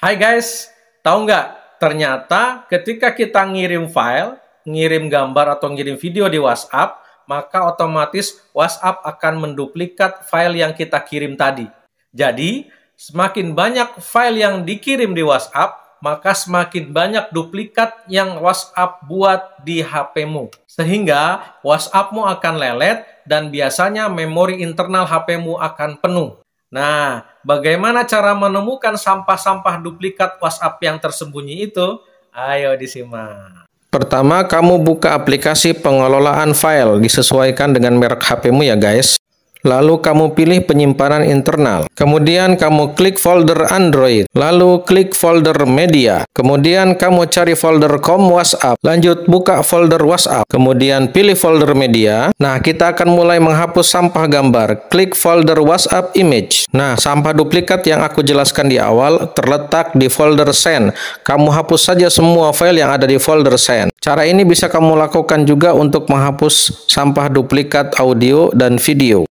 Hai guys, tahu nggak? Ternyata ketika kita ngirim file, ngirim gambar atau ngirim video di WhatsApp, maka otomatis WhatsApp akan menduplikat file yang kita kirim tadi. Jadi, semakin banyak file yang dikirim di WhatsApp, maka semakin banyak duplikat yang WhatsApp buat di HP-mu. Sehingga WhatsApp-mu akan lelet dan biasanya memori internal HP-mu akan penuh. Nah, bagaimana cara menemukan sampah-sampah duplikat WhatsApp yang tersembunyi itu? Ayo disimak. Pertama, kamu buka aplikasi pengelolaan file, disesuaikan dengan merek HP-mu ya guys. Lalu kamu pilih penyimpanan internal. Kemudian kamu klik folder Android. Lalu klik folder media. Kemudian kamu cari folder com WhatsApp. Lanjut buka folder WhatsApp. Kemudian pilih folder media. Nah, kita akan mulai menghapus sampah gambar. Klik folder WhatsApp image. Nah, sampah duplikat yang aku jelaskan di awal terletak di folder send. Kamu hapus saja semua file yang ada di folder send. Cara ini bisa kamu lakukan juga untuk menghapus sampah duplikat audio dan video.